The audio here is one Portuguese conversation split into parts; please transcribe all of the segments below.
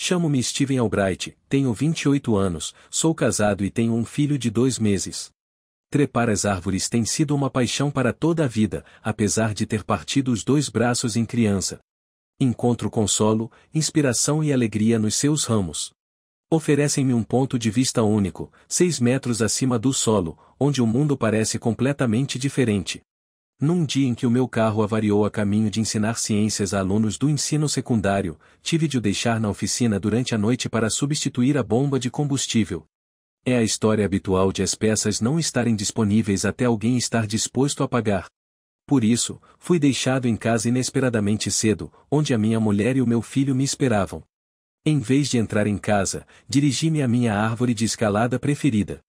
Chamo-me Steven Albright, tenho 28 anos, sou casado e tenho um filho de dois meses. Trepar as árvores tem sido uma paixão para toda a vida, apesar de ter partido os dois braços em criança. Encontro consolo, inspiração e alegria nos seus ramos. Oferecem-me um ponto de vista único, seis metros acima do solo, onde o mundo parece completamente diferente. Num dia em que o meu carro avariou a caminho de ensinar ciências a alunos do ensino secundário, tive de o deixar na oficina durante a noite para substituir a bomba de combustível. É a história habitual de as peças não estarem disponíveis até alguém estar disposto a pagar. Por isso, fui deixado em casa inesperadamente cedo, onde a minha mulher e o meu filho me esperavam. Em vez de entrar em casa, dirigi-me à minha árvore de escalada preferida.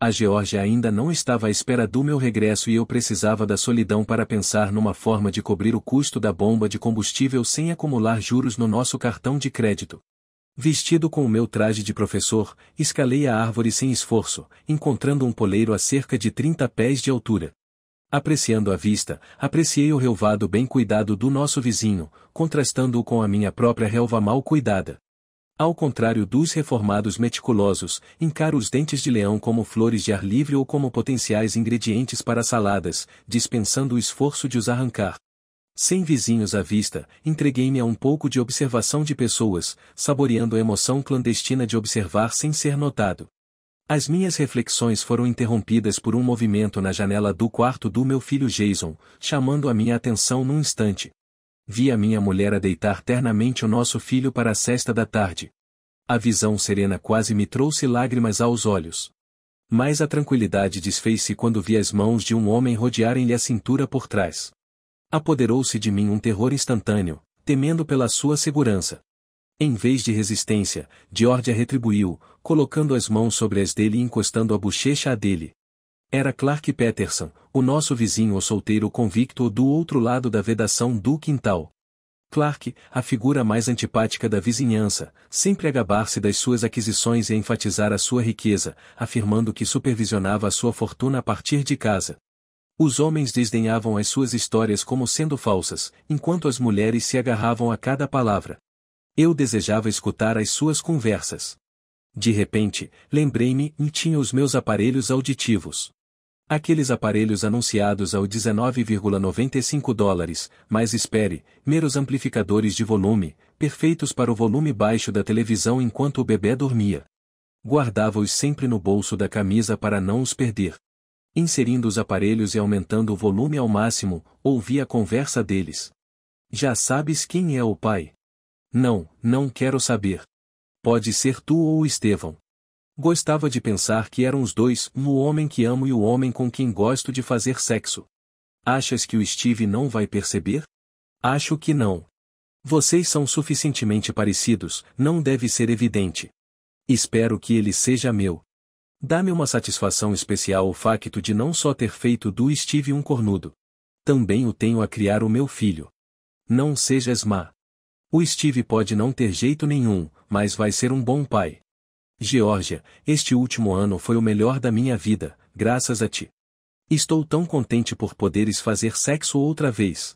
A Geórgia ainda não estava à espera do meu regresso e eu precisava da solidão para pensar numa forma de cobrir o custo da bomba de combustível sem acumular juros no nosso cartão de crédito. Vestido com o meu traje de professor, escalei a árvore sem esforço, encontrando um poleiro a cerca de 30 pés de altura. Apreciando a vista, apreciei o relvado bem cuidado do nosso vizinho, contrastando-o com a minha própria relva mal cuidada. Ao contrário dos reformados meticulosos, encara os dentes de leão como flores de ar livre ou como potenciais ingredientes para saladas, dispensando o esforço de os arrancar. Sem vizinhos à vista, entreguei-me a um pouco de observação de pessoas, saboreando a emoção clandestina de observar sem ser notado. As minhas reflexões foram interrompidas por um movimento na janela do quarto do meu filho Jason, chamando a minha atenção num instante vi a minha mulher a deitar ternamente o nosso filho para a sesta da tarde. A visão serena quase me trouxe lágrimas aos olhos. Mas a tranquilidade desfez-se quando vi as mãos de um homem rodearem-lhe a cintura por trás. Apoderou-se de mim um terror instantâneo, temendo pela sua segurança. Em vez de resistência, a retribuiu, colocando as mãos sobre as dele e encostando a bochecha à dele. Era Clark Peterson, o nosso vizinho ou solteiro convicto do outro lado da vedação do quintal. Clark, a figura mais antipática da vizinhança, sempre a gabar-se das suas aquisições e a enfatizar a sua riqueza, afirmando que supervisionava a sua fortuna a partir de casa. Os homens desdenhavam as suas histórias como sendo falsas, enquanto as mulheres se agarravam a cada palavra. Eu desejava escutar as suas conversas. De repente, lembrei-me e tinha os meus aparelhos auditivos. Aqueles aparelhos anunciados ao 19,95 dólares, mas espere, meros amplificadores de volume, perfeitos para o volume baixo da televisão enquanto o bebê dormia. Guardava-os sempre no bolso da camisa para não os perder. Inserindo os aparelhos e aumentando o volume ao máximo, ouvi a conversa deles. Já sabes quem é o pai? Não, não quero saber. Pode ser tu ou Estevão. Gostava de pensar que eram os dois, um o homem que amo e o homem com quem gosto de fazer sexo. Achas que o Steve não vai perceber? Acho que não. Vocês são suficientemente parecidos, não deve ser evidente. Espero que ele seja meu. Dá-me uma satisfação especial o facto de não só ter feito do Steve um cornudo. Também o tenho a criar o meu filho. Não sejas má. O Steve pode não ter jeito nenhum, mas vai ser um bom pai. Geórgia, este último ano foi o melhor da minha vida, graças a ti. Estou tão contente por poderes fazer sexo outra vez.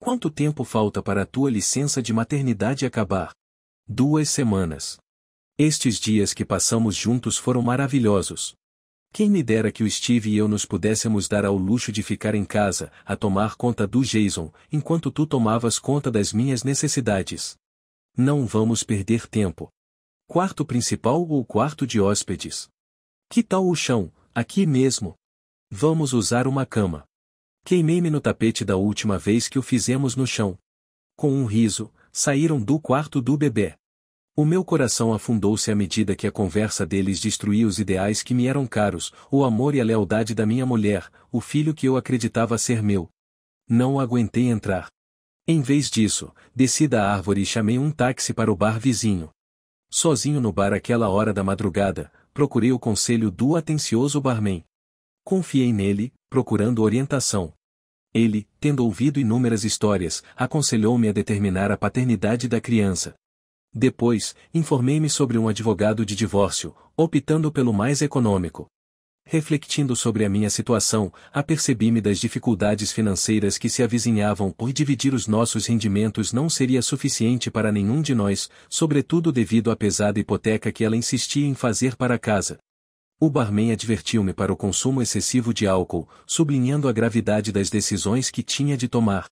Quanto tempo falta para a tua licença de maternidade acabar? Duas semanas. Estes dias que passamos juntos foram maravilhosos. Quem me dera que o Steve e eu nos pudéssemos dar ao luxo de ficar em casa, a tomar conta do Jason, enquanto tu tomavas conta das minhas necessidades. Não vamos perder tempo. Quarto principal ou quarto de hóspedes? Que tal o chão, aqui mesmo? Vamos usar uma cama. Queimei-me no tapete da última vez que o fizemos no chão. Com um riso, saíram do quarto do bebê. O meu coração afundou-se à medida que a conversa deles destruía os ideais que me eram caros, o amor e a lealdade da minha mulher, o filho que eu acreditava ser meu. Não aguentei entrar. Em vez disso, desci da árvore e chamei um táxi para o bar vizinho. Sozinho no bar aquela hora da madrugada, procurei o conselho do atencioso barman. Confiei nele, procurando orientação. Ele, tendo ouvido inúmeras histórias, aconselhou-me a determinar a paternidade da criança. Depois, informei-me sobre um advogado de divórcio, optando pelo mais econômico. Refletindo sobre a minha situação, apercebi-me das dificuldades financeiras que se avizinhavam por dividir os nossos rendimentos não seria suficiente para nenhum de nós, sobretudo devido à pesada hipoteca que ela insistia em fazer para casa. O barman advertiu-me para o consumo excessivo de álcool, sublinhando a gravidade das decisões que tinha de tomar.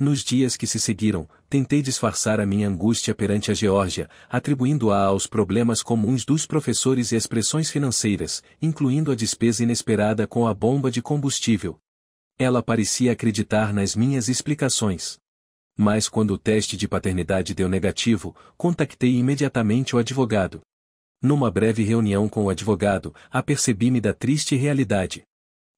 Nos dias que se seguiram, tentei disfarçar a minha angústia perante a Geórgia, atribuindo-a aos problemas comuns dos professores e expressões financeiras, incluindo a despesa inesperada com a bomba de combustível. Ela parecia acreditar nas minhas explicações. Mas quando o teste de paternidade deu negativo, contactei imediatamente o advogado. Numa breve reunião com o advogado, apercebi-me da triste realidade.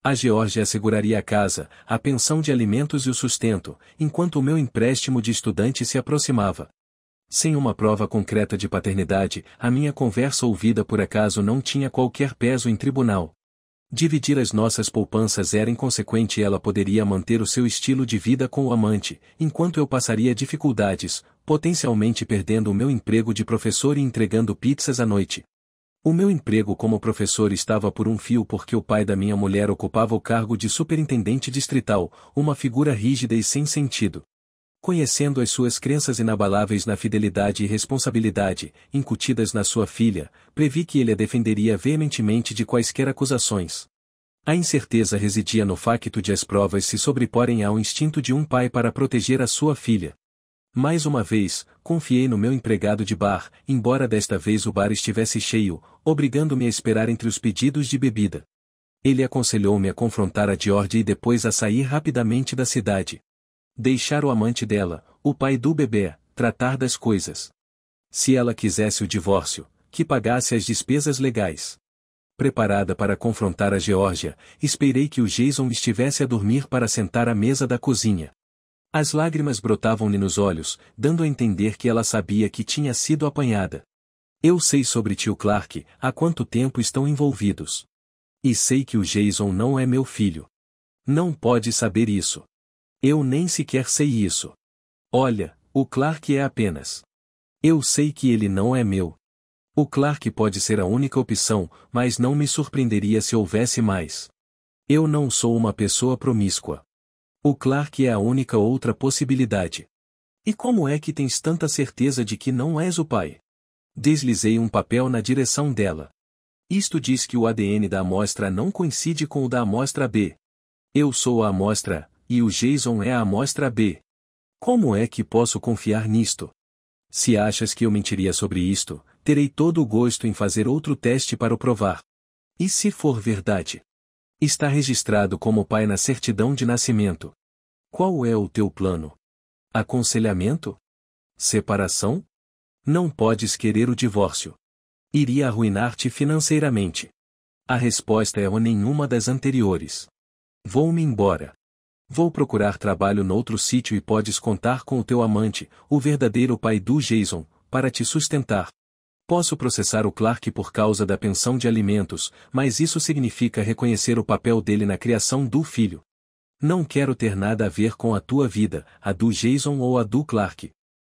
A Geórgia asseguraria a casa, a pensão de alimentos e o sustento, enquanto o meu empréstimo de estudante se aproximava. Sem uma prova concreta de paternidade, a minha conversa ouvida por acaso não tinha qualquer peso em tribunal. Dividir as nossas poupanças era inconsequente e ela poderia manter o seu estilo de vida com o amante, enquanto eu passaria dificuldades, potencialmente perdendo o meu emprego de professor e entregando pizzas à noite. O meu emprego como professor estava por um fio porque o pai da minha mulher ocupava o cargo de superintendente distrital, uma figura rígida e sem sentido. Conhecendo as suas crenças inabaláveis na fidelidade e responsabilidade, incutidas na sua filha, previ que ele a defenderia veementemente de quaisquer acusações. A incerteza residia no facto de as provas se sobreporem ao instinto de um pai para proteger a sua filha. Mais uma vez, confiei no meu empregado de bar, embora desta vez o bar estivesse cheio, obrigando-me a esperar entre os pedidos de bebida. Ele aconselhou-me a confrontar a George e depois a sair rapidamente da cidade. Deixar o amante dela, o pai do bebê, tratar das coisas. Se ela quisesse o divórcio, que pagasse as despesas legais. Preparada para confrontar a Georgia, esperei que o Jason estivesse a dormir para sentar à mesa da cozinha. As lágrimas brotavam-lhe nos olhos, dando a entender que ela sabia que tinha sido apanhada. Eu sei sobre tio Clark, há quanto tempo estão envolvidos. E sei que o Jason não é meu filho. Não pode saber isso. Eu nem sequer sei isso. Olha, o Clark é apenas. Eu sei que ele não é meu. O Clark pode ser a única opção, mas não me surpreenderia se houvesse mais. Eu não sou uma pessoa promíscua. O Clark é a única outra possibilidade. E como é que tens tanta certeza de que não és o pai? Deslizei um papel na direção dela. Isto diz que o ADN da amostra não coincide com o da amostra B. Eu sou a amostra, e o Jason é a amostra B. Como é que posso confiar nisto? Se achas que eu mentiria sobre isto, terei todo o gosto em fazer outro teste para o provar. E se for verdade? Está registrado como pai na certidão de nascimento. Qual é o teu plano? Aconselhamento? Separação? Não podes querer o divórcio. Iria arruinar-te financeiramente. A resposta é ou nenhuma das anteriores. Vou-me embora. Vou procurar trabalho noutro sítio e podes contar com o teu amante, o verdadeiro pai do Jason, para te sustentar. Posso processar o Clark por causa da pensão de alimentos, mas isso significa reconhecer o papel dele na criação do filho. Não quero ter nada a ver com a tua vida, a do Jason ou a do Clark.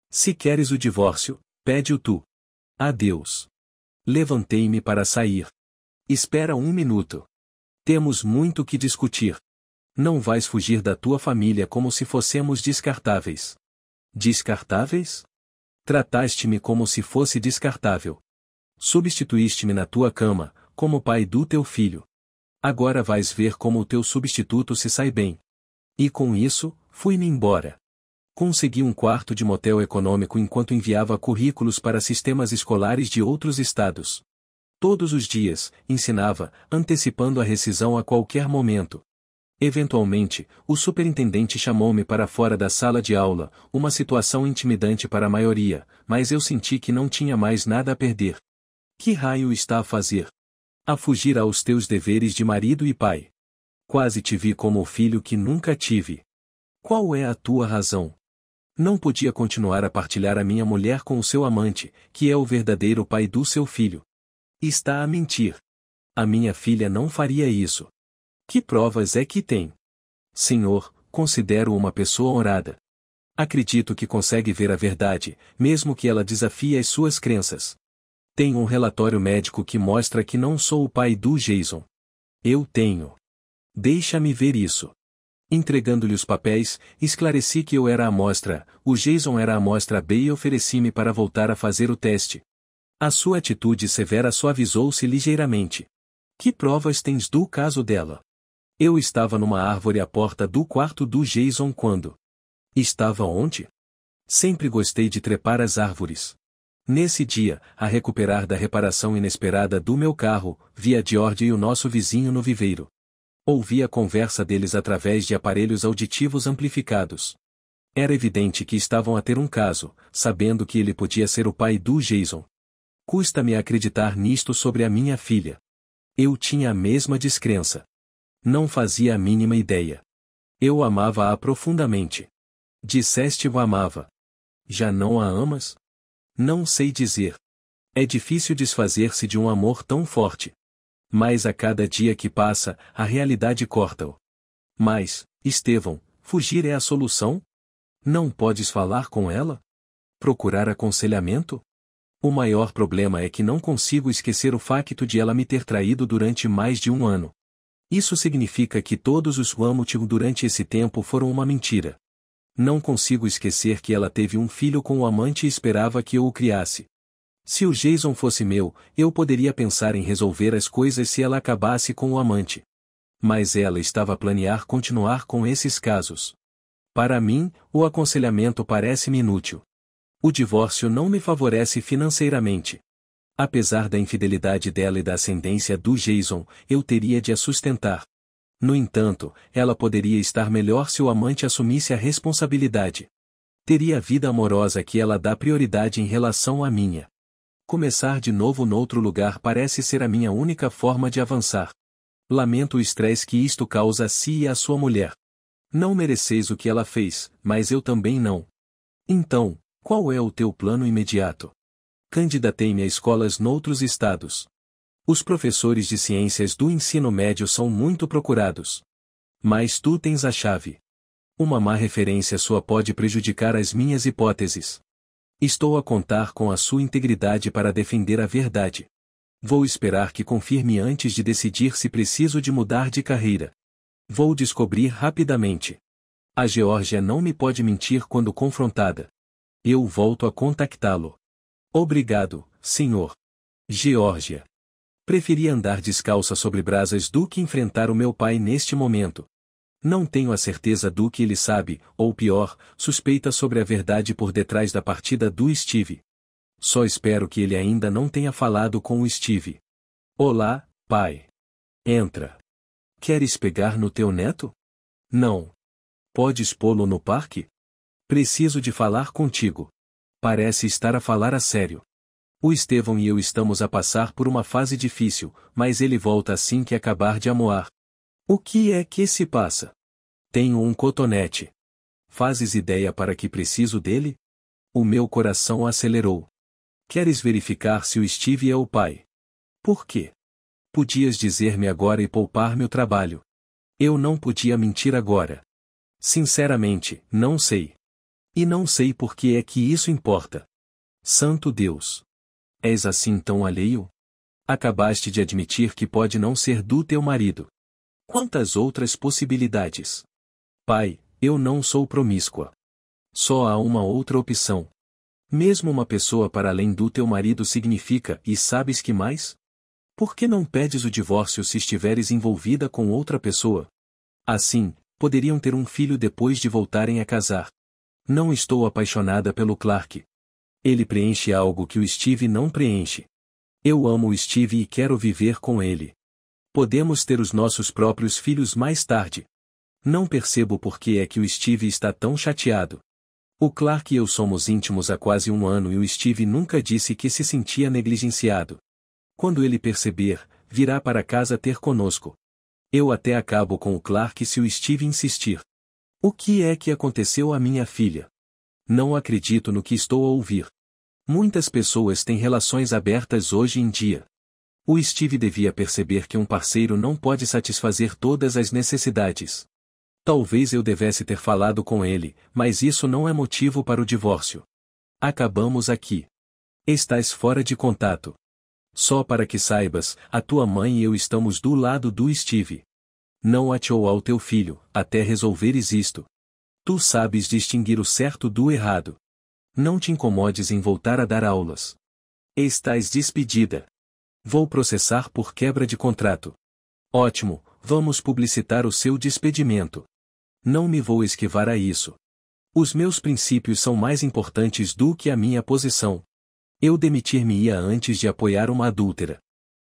Se queres o divórcio, pede-o tu. Adeus. Levantei-me para sair. Espera um minuto. Temos muito que discutir. Não vais fugir da tua família como se fossemos descartáveis. Descartáveis? Trataste-me como se fosse descartável. Substituíste-me na tua cama, como pai do teu filho. Agora vais ver como o teu substituto se sai bem. E com isso, fui-me embora. Consegui um quarto de motel econômico enquanto enviava currículos para sistemas escolares de outros estados. Todos os dias, ensinava, antecipando a rescisão a qualquer momento. Eventualmente, o superintendente chamou-me para fora da sala de aula, uma situação intimidante para a maioria, mas eu senti que não tinha mais nada a perder. Que raio está a fazer? A fugir aos teus deveres de marido e pai. Quase te vi como o filho que nunca tive. Qual é a tua razão? Não podia continuar a partilhar a minha mulher com o seu amante, que é o verdadeiro pai do seu filho. Está a mentir. A minha filha não faria isso. Que provas é que tem? Senhor, considero uma pessoa orada. Acredito que consegue ver a verdade, mesmo que ela desafie as suas crenças. Tenho um relatório médico que mostra que não sou o pai do Jason. Eu tenho. Deixa-me ver isso. Entregando-lhe os papéis, esclareci que eu era a amostra, o Jason era a amostra B e ofereci-me para voltar a fazer o teste. A sua atitude severa suavizou-se ligeiramente. Que provas tens do caso dela? Eu estava numa árvore à porta do quarto do Jason quando. Estava onde? Sempre gostei de trepar as árvores. Nesse dia, a recuperar da reparação inesperada do meu carro, vi a George e o nosso vizinho no viveiro. Ouvi a conversa deles através de aparelhos auditivos amplificados. Era evidente que estavam a ter um caso, sabendo que ele podia ser o pai do Jason. Custa-me acreditar nisto sobre a minha filha. Eu tinha a mesma descrença. Não fazia a mínima ideia. Eu amava-a profundamente. Disseste o amava. Já não a amas? Não sei dizer. É difícil desfazer-se de um amor tão forte. Mas a cada dia que passa, a realidade corta-o. Mas, Estevão, fugir é a solução? Não podes falar com ela? Procurar aconselhamento? O maior problema é que não consigo esquecer o facto de ela me ter traído durante mais de um ano. Isso significa que todos os Huamutil durante esse tempo foram uma mentira. Não consigo esquecer que ela teve um filho com o amante e esperava que eu o criasse. Se o Jason fosse meu, eu poderia pensar em resolver as coisas se ela acabasse com o amante. Mas ela estava a planear continuar com esses casos. Para mim, o aconselhamento parece-me inútil. O divórcio não me favorece financeiramente. Apesar da infidelidade dela e da ascendência do Jason, eu teria de a sustentar. No entanto, ela poderia estar melhor se o amante assumisse a responsabilidade. Teria a vida amorosa que ela dá prioridade em relação à minha. Começar de novo noutro lugar parece ser a minha única forma de avançar. Lamento o estresse que isto causa a si e à sua mulher. Não mereceis o que ela fez, mas eu também não. Então, qual é o teu plano imediato? candidatei-me a escolas noutros estados. Os professores de ciências do ensino médio são muito procurados. Mas tu tens a chave. Uma má referência sua pode prejudicar as minhas hipóteses. Estou a contar com a sua integridade para defender a verdade. Vou esperar que confirme antes de decidir se preciso de mudar de carreira. Vou descobrir rapidamente. A Geórgia não me pode mentir quando confrontada. Eu volto a contactá-lo. Obrigado, senhor. Geórgia. Preferi andar descalça sobre brasas do que enfrentar o meu pai neste momento. Não tenho a certeza do que ele sabe, ou pior, suspeita sobre a verdade por detrás da partida do Steve. Só espero que ele ainda não tenha falado com o Steve. Olá, pai. Entra. Queres pegar no teu neto? Não. Podes pô-lo no parque? Preciso de falar contigo. Parece estar a falar a sério. O Estevão e eu estamos a passar por uma fase difícil, mas ele volta assim que acabar de amoar. O que é que se passa? Tenho um cotonete. Fazes ideia para que preciso dele? O meu coração acelerou. Queres verificar se o Steve é o pai? Por quê? Podias dizer-me agora e poupar me o trabalho. Eu não podia mentir agora. Sinceramente, não sei. E não sei por que é que isso importa. Santo Deus! És assim tão alheio? Acabaste de admitir que pode não ser do teu marido. Quantas outras possibilidades? Pai, eu não sou promíscua. Só há uma outra opção. Mesmo uma pessoa para além do teu marido significa, e sabes que mais? Por que não pedes o divórcio se estiveres envolvida com outra pessoa? Assim, poderiam ter um filho depois de voltarem a casar. Não estou apaixonada pelo Clark. Ele preenche algo que o Steve não preenche. Eu amo o Steve e quero viver com ele. Podemos ter os nossos próprios filhos mais tarde. Não percebo por que é que o Steve está tão chateado. O Clark e eu somos íntimos há quase um ano e o Steve nunca disse que se sentia negligenciado. Quando ele perceber, virá para casa ter conosco. Eu até acabo com o Clark se o Steve insistir. O que é que aconteceu à minha filha? Não acredito no que estou a ouvir. Muitas pessoas têm relações abertas hoje em dia. O Steve devia perceber que um parceiro não pode satisfazer todas as necessidades. Talvez eu devesse ter falado com ele, mas isso não é motivo para o divórcio. Acabamos aqui. Estás fora de contato. Só para que saibas, a tua mãe e eu estamos do lado do Steve não ateou ao teu filho, até resolveres isto. Tu sabes distinguir o certo do errado. Não te incomodes em voltar a dar aulas. Estás despedida. Vou processar por quebra de contrato. Ótimo, vamos publicitar o seu despedimento. Não me vou esquivar a isso. Os meus princípios são mais importantes do que a minha posição. Eu demitir-me-ia antes de apoiar uma adúltera.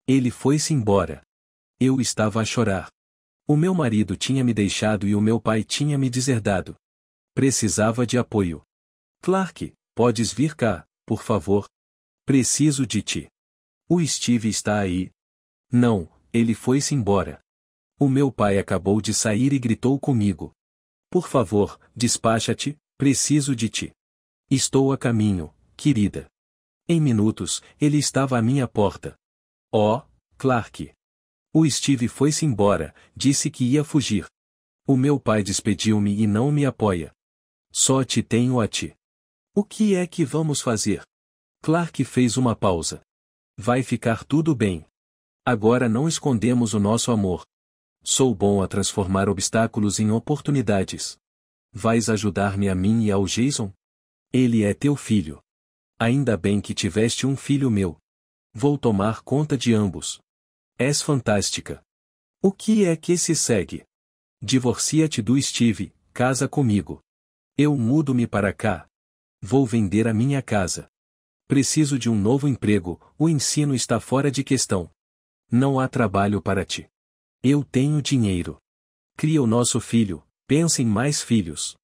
Ele foi-se embora. Eu estava a chorar. O meu marido tinha me deixado e o meu pai tinha me deserdado. Precisava de apoio. Clark, podes vir cá, por favor? Preciso de ti. O Steve está aí. Não, ele foi-se embora. O meu pai acabou de sair e gritou comigo. Por favor, despacha-te, preciso de ti. Estou a caminho, querida. Em minutos, ele estava à minha porta. Oh, Clark. O Steve foi-se embora, disse que ia fugir. O meu pai despediu-me e não me apoia. Só te tenho a ti. O que é que vamos fazer? Clark fez uma pausa. Vai ficar tudo bem. Agora não escondemos o nosso amor. Sou bom a transformar obstáculos em oportunidades. Vais ajudar-me a mim e ao Jason? Ele é teu filho. Ainda bem que tiveste um filho meu. Vou tomar conta de ambos. És fantástica. O que é que se segue? Divorcia-te do Steve, casa comigo. Eu mudo-me para cá. Vou vender a minha casa. Preciso de um novo emprego, o ensino está fora de questão. Não há trabalho para ti. Eu tenho dinheiro. Cria o nosso filho, pensa em mais filhos.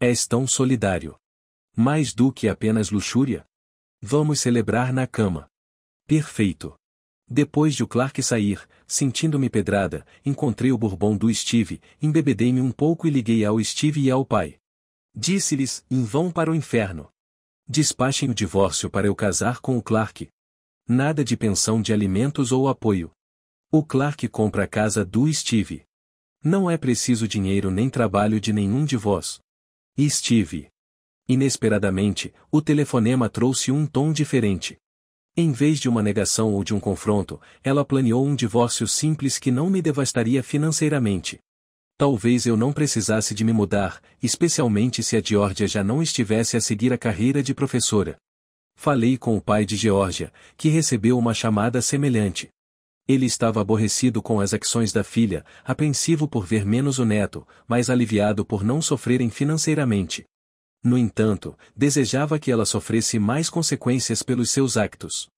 És tão solidário. Mais do que apenas luxúria? Vamos celebrar na cama. Perfeito. Depois de o Clark sair, sentindo-me pedrada, encontrei o Bourbon do Steve, embebedei-me um pouco e liguei ao Steve e ao pai. Disse-lhes, em vão para o inferno. Despachem o divórcio para eu casar com o Clark. Nada de pensão de alimentos ou apoio. O Clark compra a casa do Steve. Não é preciso dinheiro nem trabalho de nenhum de vós. Steve. Inesperadamente, o telefonema trouxe um tom diferente. Em vez de uma negação ou de um confronto, ela planeou um divórcio simples que não me devastaria financeiramente. Talvez eu não precisasse de me mudar, especialmente se a Georgia já não estivesse a seguir a carreira de professora. Falei com o pai de Georgia, que recebeu uma chamada semelhante. Ele estava aborrecido com as ações da filha, apreensivo por ver menos o neto, mas aliviado por não sofrerem financeiramente. No entanto, desejava que ela sofresse mais consequências pelos seus actos.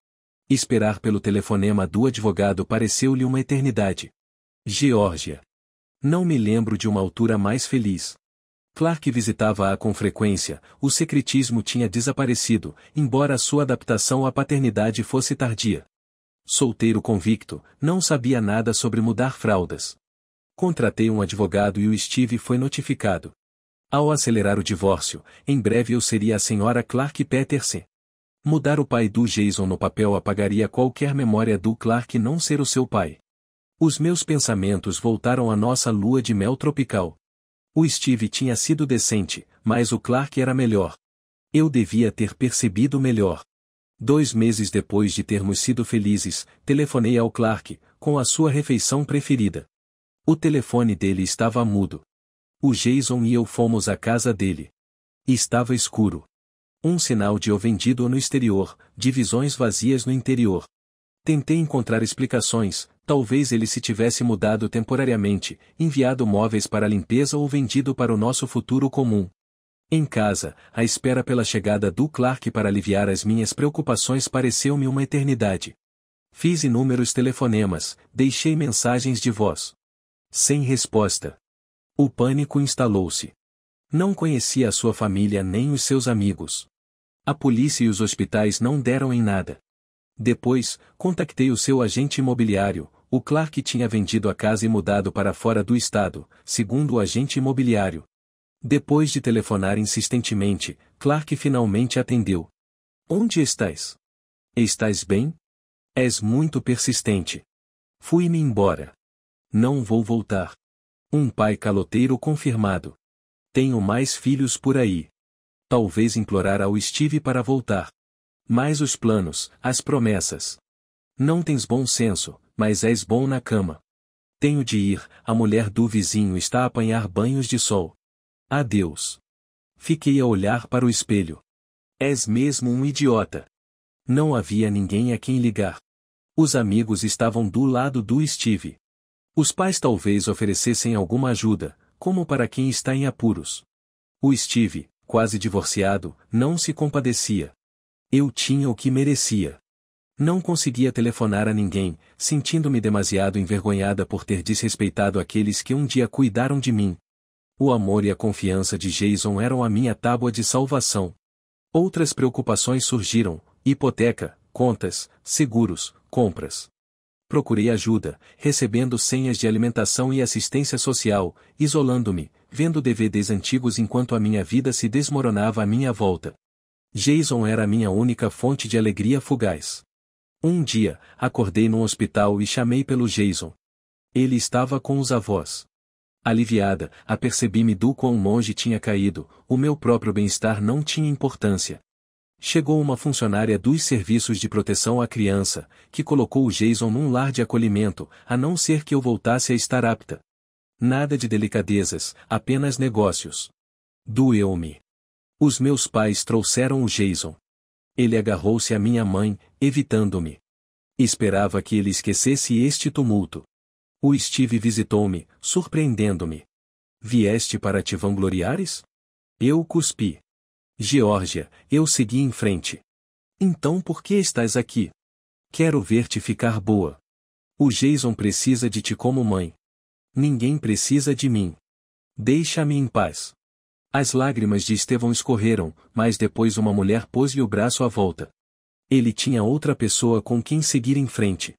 Esperar pelo telefonema do advogado pareceu-lhe uma eternidade. Geórgia. Não me lembro de uma altura mais feliz. Clark visitava-a com frequência, o secretismo tinha desaparecido, embora sua adaptação à paternidade fosse tardia. Solteiro convicto, não sabia nada sobre mudar fraldas. Contratei um advogado e o Steve foi notificado. Ao acelerar o divórcio, em breve eu seria a senhora Clark Peterson. Mudar o pai do Jason no papel apagaria qualquer memória do Clark não ser o seu pai. Os meus pensamentos voltaram à nossa lua de mel tropical. O Steve tinha sido decente, mas o Clark era melhor. Eu devia ter percebido melhor. Dois meses depois de termos sido felizes, telefonei ao Clark, com a sua refeição preferida. O telefone dele estava mudo. O Jason e eu fomos à casa dele. Estava escuro. Um sinal de vendido no exterior, divisões vazias no interior. Tentei encontrar explicações, talvez ele se tivesse mudado temporariamente, enviado móveis para limpeza ou vendido para o nosso futuro comum. Em casa, a espera pela chegada do Clark para aliviar as minhas preocupações pareceu-me uma eternidade. Fiz inúmeros telefonemas, deixei mensagens de voz. Sem resposta. O pânico instalou-se. Não conhecia a sua família nem os seus amigos. A polícia e os hospitais não deram em nada. Depois, contactei o seu agente imobiliário, o Clark tinha vendido a casa e mudado para fora do estado, segundo o agente imobiliário. Depois de telefonar insistentemente, Clark finalmente atendeu. Onde estás? Estás bem? És muito persistente. Fui-me embora. Não vou voltar. Um pai caloteiro confirmado. Tenho mais filhos por aí. Talvez implorar ao Steve para voltar. Mais os planos, as promessas. Não tens bom senso, mas és bom na cama. Tenho de ir, a mulher do vizinho está a apanhar banhos de sol. Adeus. Fiquei a olhar para o espelho. És mesmo um idiota. Não havia ninguém a quem ligar. Os amigos estavam do lado do Steve. Os pais talvez oferecessem alguma ajuda, como para quem está em apuros. O Steve, quase divorciado, não se compadecia. Eu tinha o que merecia. Não conseguia telefonar a ninguém, sentindo-me demasiado envergonhada por ter desrespeitado aqueles que um dia cuidaram de mim. O amor e a confiança de Jason eram a minha tábua de salvação. Outras preocupações surgiram: hipoteca, contas, seguros, compras procurei ajuda, recebendo senhas de alimentação e assistência social, isolando-me, vendo DVDs antigos enquanto a minha vida se desmoronava à minha volta. Jason era a minha única fonte de alegria fugaz. Um dia, acordei num hospital e chamei pelo Jason. Ele estava com os avós. Aliviada, apercebi-me do quão longe tinha caído, o meu próprio bem-estar não tinha importância, Chegou uma funcionária dos serviços de proteção à criança, que colocou o Jason num lar de acolhimento, a não ser que eu voltasse a estar apta. Nada de delicadezas, apenas negócios. Doeu-me. Os meus pais trouxeram o Jason. Ele agarrou-se à minha mãe, evitando-me. Esperava que ele esquecesse este tumulto. O Steve visitou-me, surpreendendo-me. Vieste para te vangloriares? Eu cuspi. Geórgia, eu segui em frente. Então por que estás aqui? Quero ver-te ficar boa. O Jason precisa de ti como mãe. Ninguém precisa de mim. Deixa-me em paz. As lágrimas de Estevão escorreram, mas depois uma mulher pôs-lhe o braço à volta. Ele tinha outra pessoa com quem seguir em frente.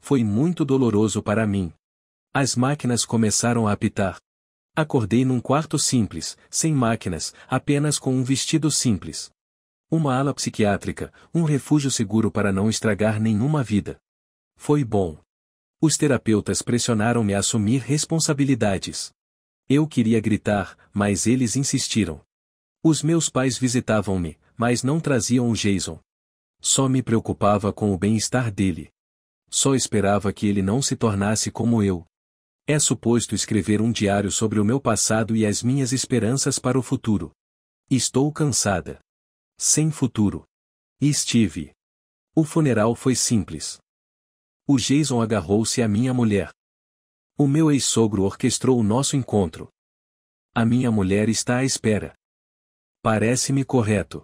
Foi muito doloroso para mim. As máquinas começaram a apitar. Acordei num quarto simples, sem máquinas, apenas com um vestido simples. Uma ala psiquiátrica, um refúgio seguro para não estragar nenhuma vida. Foi bom. Os terapeutas pressionaram-me a assumir responsabilidades. Eu queria gritar, mas eles insistiram. Os meus pais visitavam-me, mas não traziam o Jason. Só me preocupava com o bem-estar dele. Só esperava que ele não se tornasse como eu. É suposto escrever um diário sobre o meu passado e as minhas esperanças para o futuro. Estou cansada. Sem futuro. estive. O funeral foi simples. O Jason agarrou-se à minha mulher. O meu ex-sogro orquestrou o nosso encontro. A minha mulher está à espera. Parece-me correto.